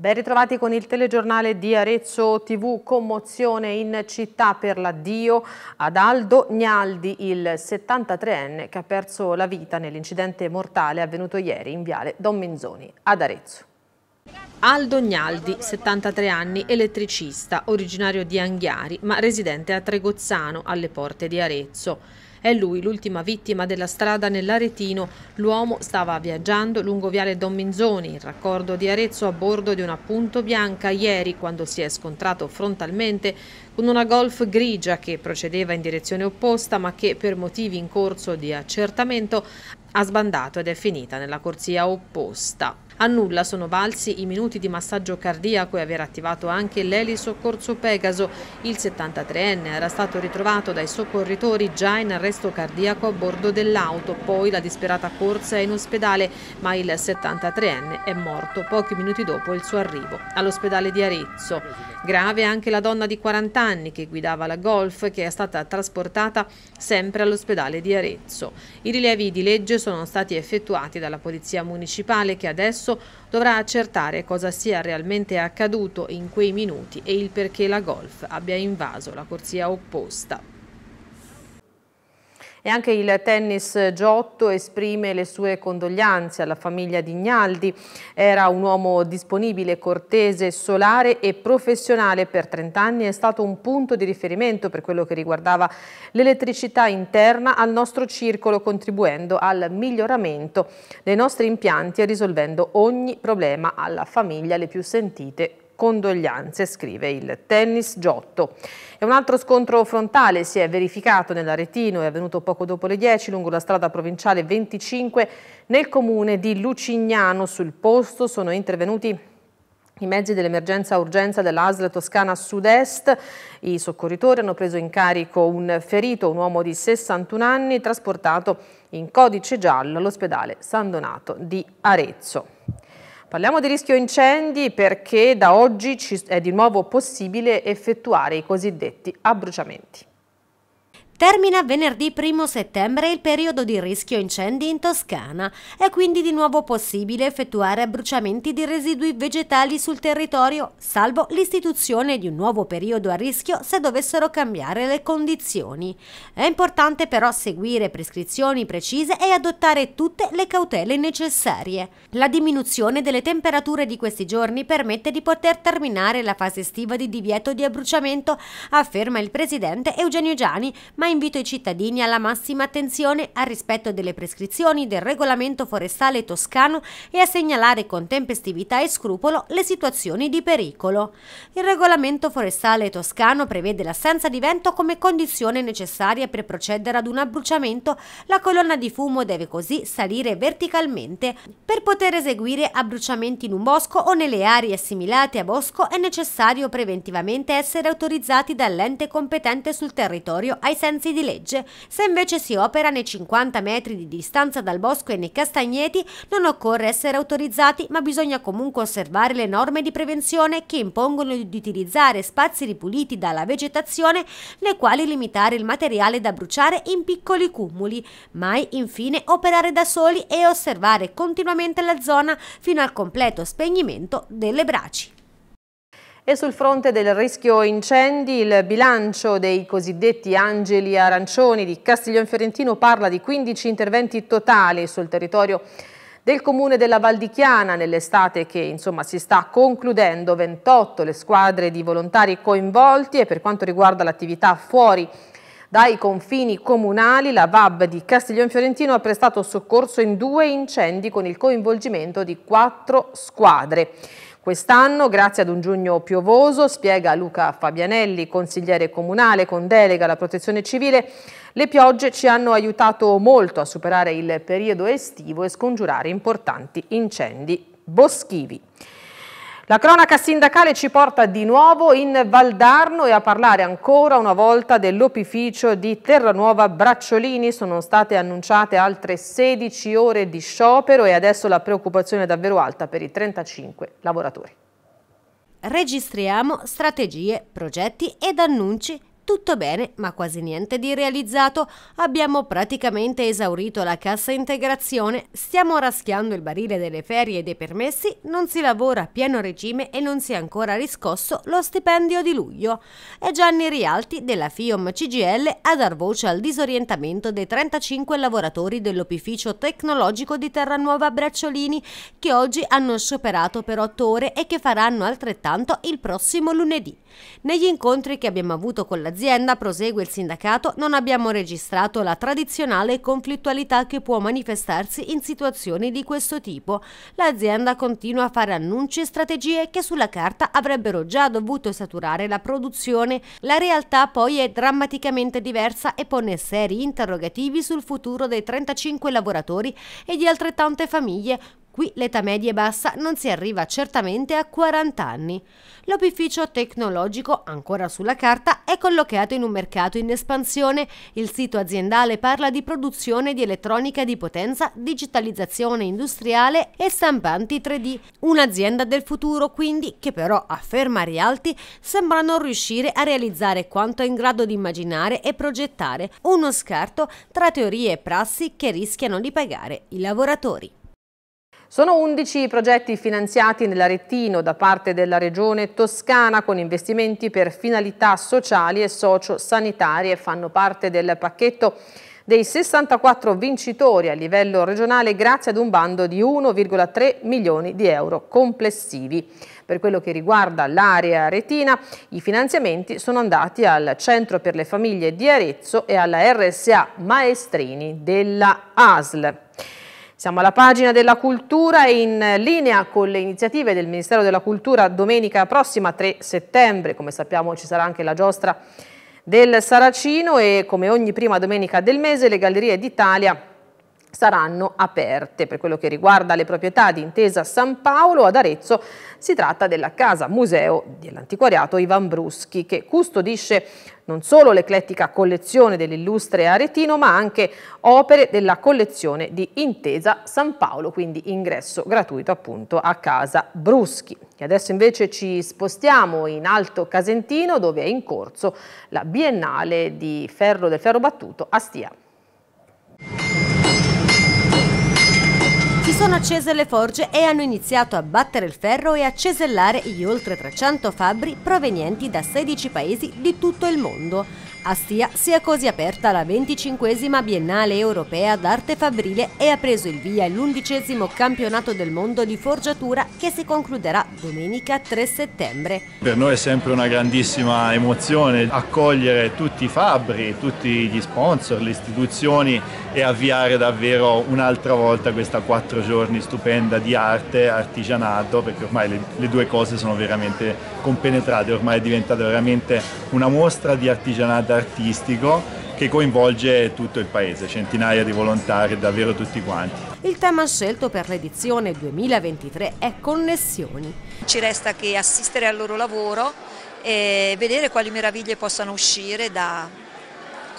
Ben ritrovati con il telegiornale di Arezzo TV, commozione in città per l'addio ad Aldo Gnaldi, il 73enne che ha perso la vita nell'incidente mortale avvenuto ieri in viale Don Menzoni ad Arezzo. Aldo Gnaldi, 73 anni, elettricista, originario di Anghiari, ma residente a Tregozzano, alle porte di Arezzo. È lui l'ultima vittima della strada nell'Aretino. L'uomo stava viaggiando lungo viale Don Minzoni, in raccordo di Arezzo, a bordo di una Punto Bianca ieri, quando si è scontrato frontalmente con una Golf grigia che procedeva in direzione opposta, ma che per motivi in corso di accertamento ha sbandato ed è finita nella corsia opposta. A nulla sono valsi i minuti di massaggio cardiaco e aver attivato anche l'Eli Soccorso Pegaso. Il 73enne era stato ritrovato dai soccorritori già in arresto cardiaco a bordo dell'auto, poi la disperata corsa in ospedale, ma il 73enne è morto pochi minuti dopo il suo arrivo all'ospedale di Arezzo. Grave anche la donna di 40 anni che guidava la Golf che è stata trasportata sempre all'ospedale di Arezzo. I rilievi di legge sono stati effettuati dalla Polizia Municipale che adesso rosso dovrà accertare cosa sia realmente accaduto in quei minuti e il perché la Golf abbia invaso la corsia opposta. E anche il tennis Giotto esprime le sue condoglianze alla famiglia di Gnaldi. Era un uomo disponibile, cortese, solare e professionale per 30 anni. È stato un punto di riferimento per quello che riguardava l'elettricità interna al nostro circolo, contribuendo al miglioramento dei nostri impianti e risolvendo ogni problema alla famiglia le più sentite condoglianze, scrive il Tennis Giotto. E un altro scontro frontale si è verificato nell'Aretino, è avvenuto poco dopo le 10 lungo la strada provinciale 25 nel comune di Lucignano. Sul posto sono intervenuti i mezzi dell'emergenza urgenza dell'ASL Toscana Sud-Est, i soccorritori hanno preso in carico un ferito, un uomo di 61 anni, trasportato in codice giallo all'ospedale San Donato di Arezzo. Parliamo di rischio incendi perché da oggi è di nuovo possibile effettuare i cosiddetti abbruciamenti. Termina venerdì 1 settembre il periodo di rischio incendi in Toscana. È quindi di nuovo possibile effettuare bruciamenti di residui vegetali sul territorio, salvo l'istituzione di un nuovo periodo a rischio se dovessero cambiare le condizioni. È importante però seguire prescrizioni precise e adottare tutte le cautele necessarie. La diminuzione delle temperature di questi giorni permette di poter terminare la fase estiva di divieto di abbruciamento, afferma il presidente Eugenio Giani, ma invito i cittadini alla massima attenzione al rispetto delle prescrizioni del regolamento forestale toscano e a segnalare con tempestività e scrupolo le situazioni di pericolo. Il regolamento forestale toscano prevede l'assenza di vento come condizione necessaria per procedere ad un abbruciamento. La colonna di fumo deve così salire verticalmente. Per poter eseguire abbruciamenti in un bosco o nelle aree assimilate a bosco è necessario preventivamente essere autorizzati dall'ente competente sul territorio ai sensi sensi di legge. Se invece si opera nei 50 metri di distanza dal bosco e nei castagneti, non occorre essere autorizzati, ma bisogna comunque osservare le norme di prevenzione che impongono di utilizzare spazi ripuliti dalla vegetazione, nei quali limitare il materiale da bruciare in piccoli cumuli. Mai, infine, operare da soli e osservare continuamente la zona fino al completo spegnimento delle braci. E sul fronte del rischio incendi, il bilancio dei cosiddetti angeli arancioni di Castiglione Fiorentino parla di 15 interventi totali sul territorio del comune della Valdichiana nell'estate che insomma, si sta concludendo, 28 le squadre di volontari coinvolti e per quanto riguarda l'attività fuori dai confini comunali, la VAB di Castiglione Fiorentino ha prestato soccorso in due incendi con il coinvolgimento di quattro squadre. Quest'anno, grazie ad un giugno piovoso, spiega Luca Fabianelli, consigliere comunale con delega alla protezione civile, le piogge ci hanno aiutato molto a superare il periodo estivo e scongiurare importanti incendi boschivi. La cronaca sindacale ci porta di nuovo in Valdarno e a parlare ancora una volta dell'opificio di Terranuova Bracciolini. Sono state annunciate altre 16 ore di sciopero e adesso la preoccupazione è davvero alta per i 35 lavoratori. Registriamo strategie, progetti ed annunci tutto bene, ma quasi niente di realizzato. Abbiamo praticamente esaurito la cassa integrazione, stiamo raschiando il barile delle ferie e dei permessi, non si lavora a pieno regime e non si è ancora riscosso lo stipendio di luglio. È Gianni Rialti della FIOM CGL a dar voce al disorientamento dei 35 lavoratori dell'opificio tecnologico di Terranuova Bracciolini che oggi hanno scioperato per 8 ore e che faranno altrettanto il prossimo lunedì. Negli incontri che abbiamo avuto con l'azienda l'azienda, prosegue il sindacato, non abbiamo registrato la tradizionale conflittualità che può manifestarsi in situazioni di questo tipo. L'azienda continua a fare annunci e strategie che sulla carta avrebbero già dovuto saturare la produzione. La realtà poi è drammaticamente diversa e pone seri interrogativi sul futuro dei 35 lavoratori e di altrettante famiglie, Qui l'età media e bassa non si arriva certamente a 40 anni. L'opificio tecnologico, ancora sulla carta, è collocato in un mercato in espansione. Il sito aziendale parla di produzione di elettronica di potenza, digitalizzazione industriale e stampanti 3D. Un'azienda del futuro, quindi, che però afferma Rialti, sembra non riuscire a realizzare quanto è in grado di immaginare e progettare. Uno scarto tra teorie e prassi che rischiano di pagare i lavoratori. Sono 11 i progetti finanziati nell'Arettino da parte della Regione Toscana con investimenti per finalità sociali e sociosanitarie sanitarie Fanno parte del pacchetto dei 64 vincitori a livello regionale grazie ad un bando di 1,3 milioni di euro complessivi. Per quello che riguarda l'area retina, i finanziamenti sono andati al Centro per le Famiglie di Arezzo e alla RSA Maestrini della ASL. Siamo alla pagina della cultura e in linea con le iniziative del Ministero della Cultura domenica prossima 3 settembre, come sappiamo ci sarà anche la giostra del Saracino e come ogni prima domenica del mese le Gallerie d'Italia saranno aperte. Per quello che riguarda le proprietà di Intesa San Paolo ad Arezzo si tratta della Casa Museo dell'Antiquariato Ivan Bruschi che custodisce non solo l'eclettica collezione dell'illustre aretino ma anche opere della collezione di Intesa San Paolo, quindi ingresso gratuito appunto a Casa Bruschi. E adesso invece ci spostiamo in Alto Casentino dove è in corso la Biennale di ferro, del ferro battuto a Stia. Si sono accese le forge e hanno iniziato a battere il ferro e a cesellare gli oltre 300 fabbri provenienti da 16 paesi di tutto il mondo. A Stia si è così aperta la 25esima Biennale Europea d'Arte Fabbrile e ha preso il via l'undicesimo campionato del mondo di forgiatura che si concluderà domenica 3 settembre. Per noi è sempre una grandissima emozione accogliere tutti i fabbri, tutti gli sponsor, le istituzioni e avviare davvero un'altra volta questa quattro quattro giorni stupenda di arte, artigianato, perché ormai le, le, due cose sono veramente compenetrate, ormai è diventata veramente una mostra di artigianato artistico che coinvolge tutto il paese, centinaia di volontari, davvero tutti quanti. Il tema scelto per l'edizione 2023 è connessioni. Ci resta che assistere al loro lavoro e vedere quali meraviglie possano uscire da,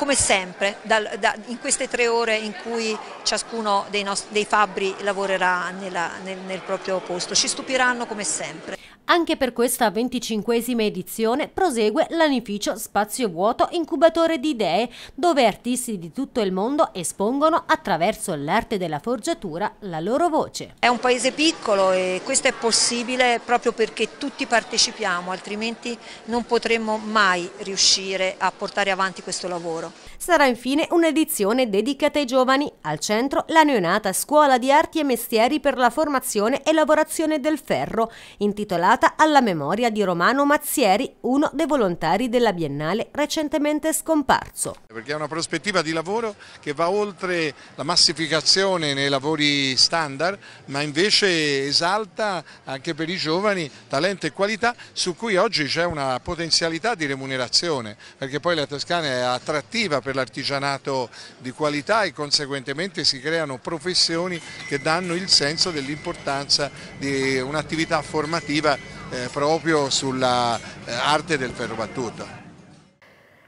come sempre dal, da, in queste tre ore in cui ciascuno dei, nostri, dei fabbri lavorerà nella, nel, nel proprio posto. Ci stupiranno come sempre. Anche per questa venticinquesima edizione prosegue l'anificio Spazio Vuoto Incubatore di Idee, dove artisti di tutto il mondo espongono attraverso l'arte della forgiatura la loro voce. È un paese piccolo e questo è possibile proprio perché tutti partecipiamo, altrimenti non potremmo mai riuscire a portare avanti questo lavoro. Sarà infine un'edizione dedicata ai giovani, al centro la neonata Scuola di Arti e Mestieri per la formazione e lavorazione del ferro, intitolata alla memoria di Romano Mazzieri, uno dei volontari della Biennale recentemente scomparso. Perché è una prospettiva di lavoro che va oltre la massificazione nei lavori standard, ma invece esalta anche per i giovani talento e qualità su cui oggi c'è una potenzialità di remunerazione, perché poi la Toscana è attrattiva per per l'artigianato di qualità e conseguentemente si creano professioni che danno il senso dell'importanza di un'attività formativa eh, proprio sull'arte eh, del ferro battuto.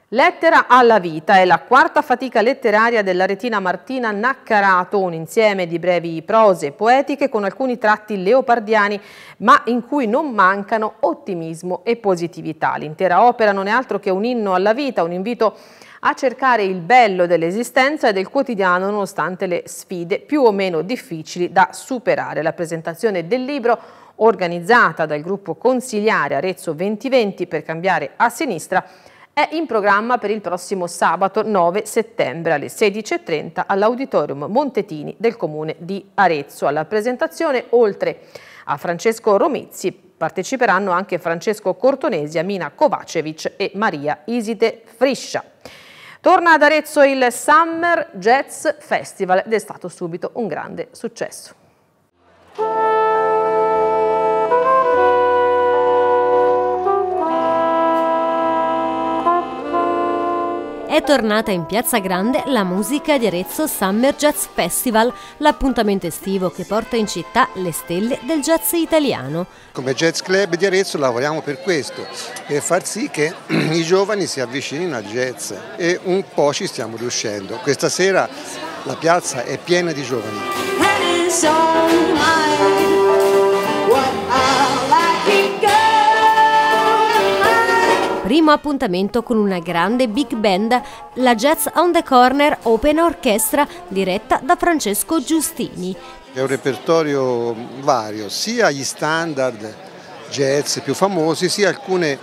Lettera alla vita è la quarta fatica letteraria dell'aretina Martina Naccarato, un insieme di brevi prose poetiche con alcuni tratti leopardiani, ma in cui non mancano ottimismo e positività. L'intera opera non è altro che un inno alla vita, un invito a cercare il bello dell'esistenza e del quotidiano nonostante le sfide più o meno difficili da superare. La presentazione del libro organizzata dal gruppo consigliare Arezzo 2020 per cambiare a sinistra è in programma per il prossimo sabato 9 settembre alle 16.30 all'Auditorium Montetini del Comune di Arezzo. Alla presentazione, oltre a Francesco Romizzi, parteciperanno anche Francesco Cortonesi, Amina Kovacevic e Maria Iside Friscia. Torna ad Arezzo il Summer Jazz Festival ed è stato subito un grande successo. è tornata in Piazza Grande la musica di Arezzo Summer Jazz Festival, l'appuntamento estivo che porta in città le stelle del jazz italiano. Come Jazz Club di Arezzo lavoriamo per questo, per far sì che i giovani si avvicinino al jazz e un po' ci stiamo riuscendo. Questa sera la piazza è piena di giovani. primo appuntamento con una grande big band, la Jazz on the Corner Open Orchestra diretta da Francesco Giustini. È un repertorio vario, sia gli standard jazz più famosi, sia alcune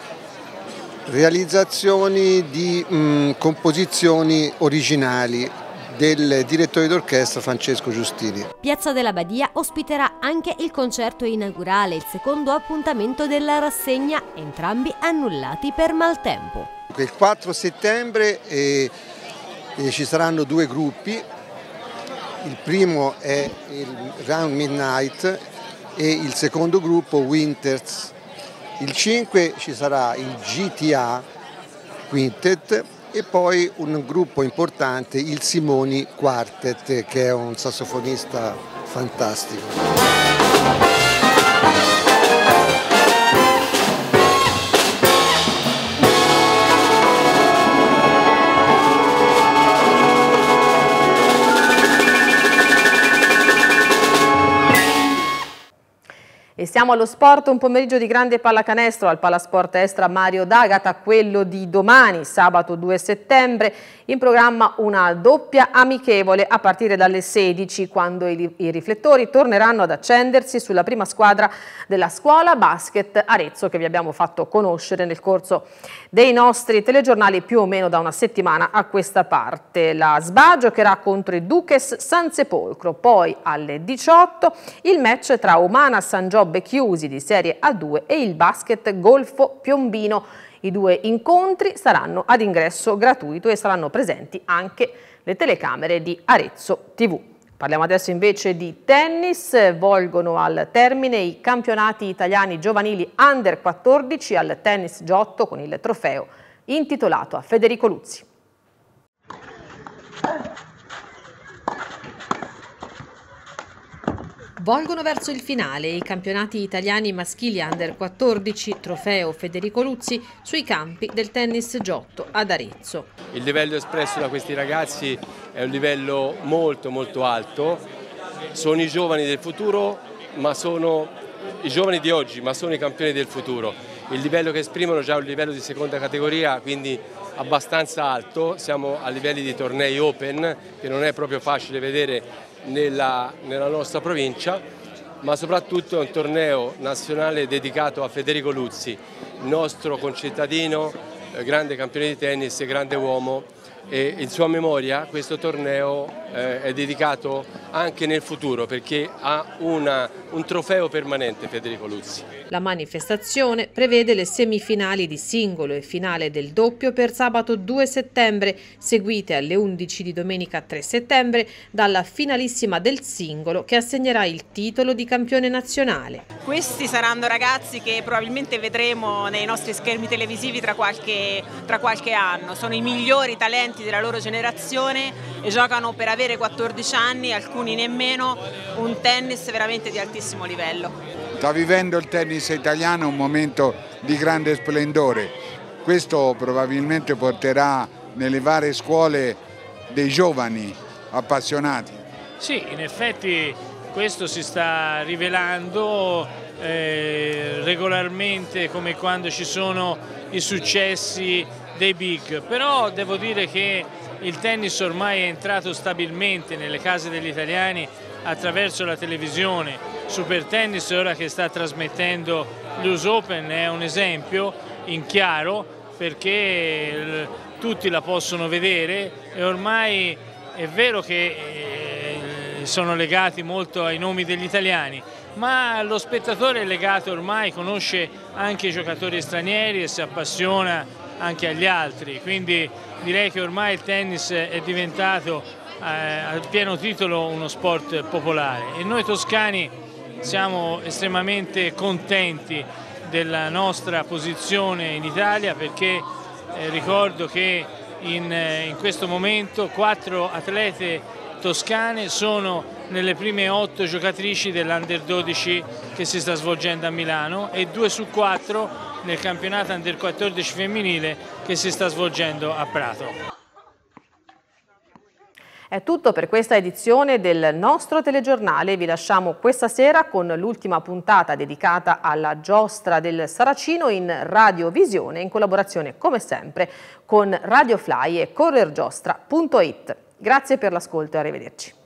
realizzazioni di mh, mm, composizioni originali del direttore d'orchestra Francesco Giustini. Piazza della Badia ospiterà anche il concerto inaugurale, il secondo appuntamento della rassegna, entrambi annullati per maltempo. Il 4 settembre eh, eh, ci saranno due gruppi, il primo è il Round Midnight e il secondo gruppo Winters. Il 5 ci sarà il GTA Quintet e poi un gruppo importante, il Simoni Quartet, che è un sassofonista fantastico. E siamo allo sport, un pomeriggio di grande pallacanestro al Palasport Estra Mario D'Agata, quello di domani, sabato 2 settembre, in programma una doppia amichevole a partire dalle 16 quando i, riflettori torneranno ad accendersi sulla prima squadra della scuola basket Arezzo che vi abbiamo fatto conoscere nel corso dei nostri telegiornali più o meno da una settimana a questa parte. La SBA giocherà contro i Duques Sansepolcro, poi alle 18 il match tra Umana San Giobbe Giobbe Chiusi di Serie A2 e il basket Golfo Piombino. I due incontri saranno ad ingresso gratuito e saranno presenti anche le telecamere di Arezzo TV. Parliamo adesso invece di tennis, volgono al termine i campionati italiani giovanili under 14 al tennis Giotto con il trofeo intitolato a Federico Luzzi. Volgono verso il finale i campionati italiani maschili under 14 trofeo Federico Luzzi sui campi del tennis Giotto ad Arezzo. Il livello espresso da questi ragazzi è un livello molto molto alto, sono i giovani del futuro ma sono i giovani di oggi ma sono i campioni del futuro. Il livello che esprimono è già un livello di seconda categoria quindi abbastanza alto, siamo a livelli di tornei open che non è proprio facile vedere nella, nella nostra provincia, ma soprattutto è un torneo nazionale dedicato a Federico Luzzi, nostro concittadino, eh, grande campione di tennis e grande uomo e in sua memoria questo torneo eh, è dedicato anche nel futuro perché ha una, un trofeo permanente Federico Luzzi. La manifestazione prevede le semifinali di singolo e finale del doppio per sabato 2 settembre, seguite alle 11 di domenica 3 settembre dalla finalissima del singolo che assegnerà il titolo di campione nazionale. Questi saranno ragazzi che probabilmente vedremo nei nostri schermi televisivi tra qualche, tra qualche anno, sono i migliori talenti talenti della loro generazione e giocano per avere 14 anni, alcuni nemmeno, un tennis veramente di altissimo livello. Sta vivendo il tennis italiano un momento di grande splendore, questo probabilmente porterà nelle varie scuole dei giovani appassionati. Sì, in effetti questo si sta rivelando eh, regolarmente come quando ci sono i successi dei big, però devo dire che il tennis ormai è entrato stabilmente nelle case degli italiani attraverso la televisione. Super Tennis ora che sta trasmettendo l'US Open è un esempio in chiaro perché eh, tutti la possono vedere e ormai è vero che eh, sono legati molto ai nomi degli italiani, ma lo spettatore legato ormai conosce anche i giocatori stranieri e si appassiona anche agli altri, quindi direi che ormai il tennis è diventato eh, a pieno titolo uno sport popolare e noi toscani siamo estremamente contenti della nostra posizione in Italia perché eh, ricordo che in, eh, in questo momento quattro atlete toscane sono nelle prime otto giocatrici dell'Under 12 che si sta svolgendo a Milano e due su quattro nel campionato Under 14 femminile che si sta svolgendo a Prato. È tutto per questa edizione del nostro telegiornale. Vi lasciamo questa sera con l'ultima puntata dedicata alla giostra del Saracino in radiovisione in collaborazione come sempre con Radiofly e corrergiostra.it. Grazie per l'ascolto e arrivederci.